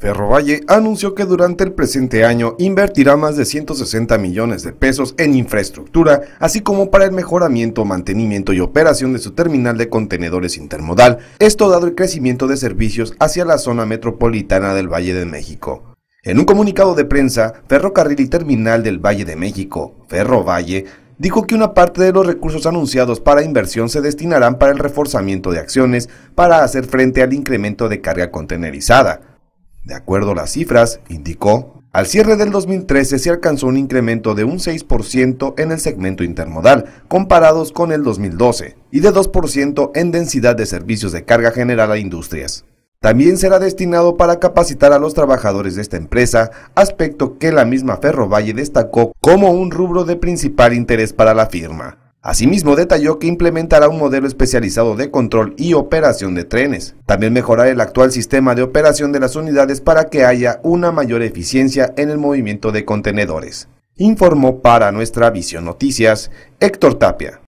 Ferrovalle anunció que durante el presente año invertirá más de 160 millones de pesos en infraestructura, así como para el mejoramiento, mantenimiento y operación de su terminal de contenedores intermodal, esto dado el crecimiento de servicios hacia la zona metropolitana del Valle de México. En un comunicado de prensa, Ferrocarril y Terminal del Valle de México, Ferrovalle, dijo que una parte de los recursos anunciados para inversión se destinarán para el reforzamiento de acciones para hacer frente al incremento de carga contenerizada, de acuerdo a las cifras, indicó, al cierre del 2013 se alcanzó un incremento de un 6% en el segmento intermodal, comparados con el 2012, y de 2% en densidad de servicios de carga general a industrias. También será destinado para capacitar a los trabajadores de esta empresa, aspecto que la misma Ferrovalle destacó como un rubro de principal interés para la firma. Asimismo, detalló que implementará un modelo especializado de control y operación de trenes. También mejorará el actual sistema de operación de las unidades para que haya una mayor eficiencia en el movimiento de contenedores. Informó para nuestra Visión Noticias Héctor Tapia.